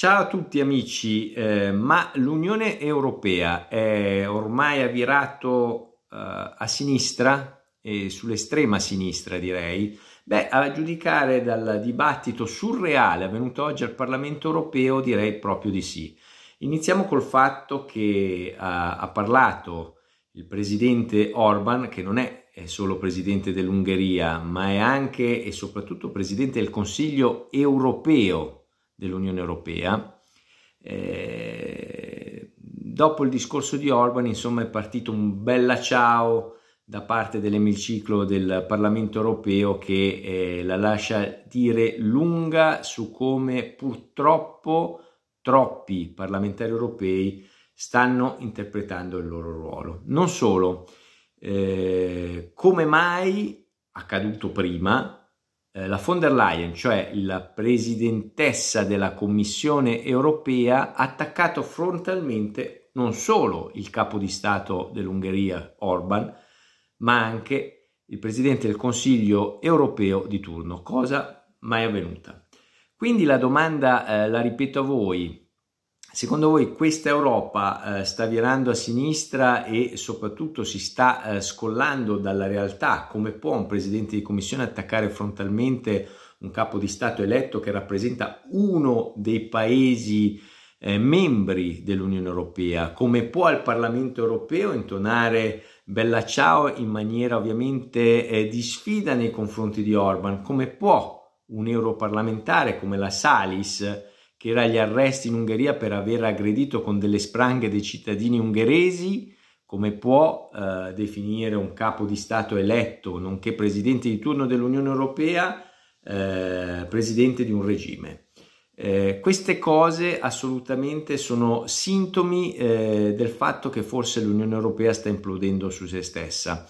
Ciao a tutti amici, eh, ma l'Unione Europea è ormai avvirato eh, a sinistra, e sull'estrema sinistra direi? Beh, a giudicare dal dibattito surreale avvenuto oggi al Parlamento Europeo direi proprio di sì. Iniziamo col fatto che ha, eh, ha parlato il presidente Orban, che non è solo presidente dell'Ungheria, ma è anche e soprattutto presidente del Consiglio europeo dell'Unione Europea. Eh, dopo il discorso di Orban, insomma, è partito un bella ciao da parte dell'emiciclo del Parlamento europeo che eh, la lascia dire lunga su come purtroppo troppi parlamentari europei stanno interpretando il loro ruolo. Non solo, eh, come mai accaduto prima, eh, la von der Leyen, cioè la presidentessa della Commissione europea, ha attaccato frontalmente non solo il capo di Stato dell'Ungheria, Orban, ma anche il presidente del Consiglio europeo di turno, cosa mai avvenuta. Quindi la domanda eh, la ripeto a voi, Secondo voi questa Europa eh, sta virando a sinistra e soprattutto si sta eh, scollando dalla realtà? Come può un presidente di commissione attaccare frontalmente un capo di Stato eletto che rappresenta uno dei paesi eh, membri dell'Unione Europea? Come può il Parlamento Europeo intonare bella ciao in maniera ovviamente eh, di sfida nei confronti di Orban? Come può un europarlamentare come la Salis che era agli arresti in Ungheria per aver aggredito con delle spranghe dei cittadini ungheresi, come può eh, definire un capo di Stato eletto, nonché presidente di turno dell'Unione Europea, eh, presidente di un regime. Eh, queste cose assolutamente sono sintomi eh, del fatto che forse l'Unione Europea sta implodendo su se stessa.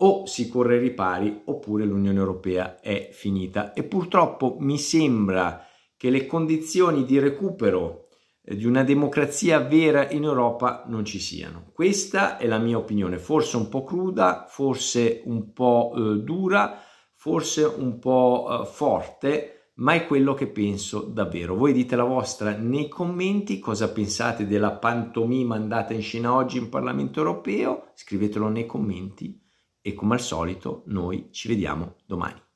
O si corre ripari oppure l'Unione Europea è finita. E purtroppo mi sembra che le condizioni di recupero eh, di una democrazia vera in Europa non ci siano. Questa è la mia opinione, forse un po' cruda, forse un po' eh, dura, forse un po' eh, forte, ma è quello che penso davvero. Voi dite la vostra nei commenti, cosa pensate della pantomima andata in scena oggi in Parlamento europeo, scrivetelo nei commenti e come al solito noi ci vediamo domani.